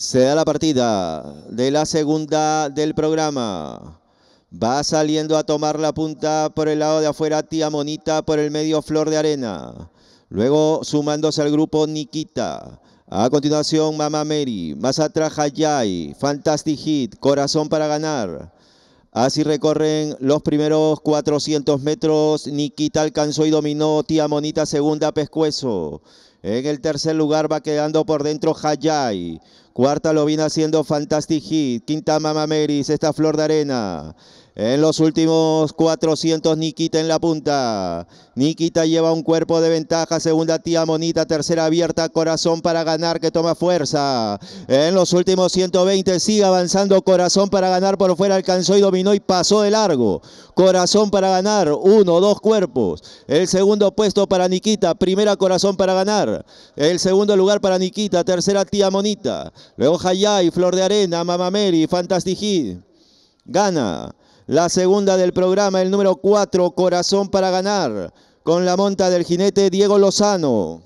Se da la partida de la segunda del programa. Va saliendo a tomar la punta por el lado de afuera Tía Monita, por el medio Flor de Arena. Luego sumándose al grupo Nikita. A continuación Mama Mary, más atrás Hayai. Fantastic Hit, Corazón para ganar. Así recorren los primeros 400 metros. Nikita alcanzó y dominó. Tía Monita segunda pescuezo. En el tercer lugar va quedando por dentro Hayai. Cuarta lo viene haciendo Fantastic Hit. Quinta Mama Mary. Sexta Flor de Arena. En los últimos 400, Nikita en la punta. Nikita lleva un cuerpo de ventaja. Segunda tía Monita. Tercera abierta. Corazón para ganar que toma fuerza. En los últimos 120 sigue avanzando. Corazón para ganar por fuera. Alcanzó y dominó y pasó de largo. Corazón para ganar. Uno, dos cuerpos. El segundo puesto para Nikita. Primera corazón para ganar. El segundo lugar para Nikita. Tercera tía Monita. Luego Hayay, Flor de Arena, Mary. Fantastigid. Gana. La segunda del programa, el número 4, Corazón para ganar, con la monta del jinete Diego Lozano.